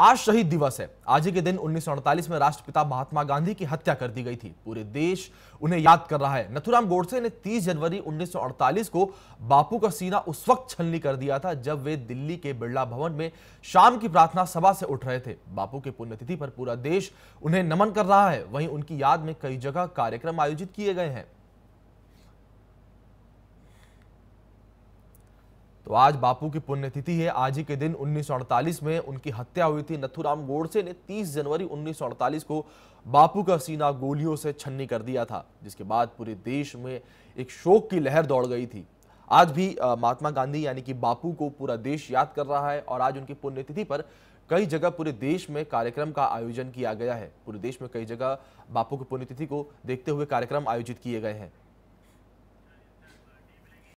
आज शहीद दिवस है आज ही के दिन 1948 में राष्ट्रपिता महात्मा गांधी की हत्या कर दी गई थी पूरे देश उन्हें याद कर रहा है नथुराम गोडसे ने 30 जनवरी 1948 को बापू का सीना उस वक्त छलनी कर दिया था जब वे दिल्ली के बिरला भवन में शाम की प्रार्थना सभा से उठ रहे थे बापू के पुण्यतिथि पर पूरा देश उन्हें नमन कर रहा है वहीं उनकी याद में कई जगह कार्यक्रम आयोजित किए गए हैं तो आज बापू की पुण्यतिथि है आज ही के दिन 1948 में उनकी हत्या हुई थी नथुराम गोडसे ने 30 जनवरी 1948 को बापू का सीना गोलियों से छन्नी कर दिया था जिसके बाद पूरे देश में एक शोक की लहर दौड़ गई थी आज भी महात्मा गांधी यानी कि बापू को पूरा देश याद कर रहा है और आज उनकी पुण्यतिथि पर कई जगह पूरे देश में कार्यक्रम का आयोजन किया गया है पूरे देश में कई जगह बापू की पुण्यतिथि को देखते हुए कार्यक्रम आयोजित किए गए हैं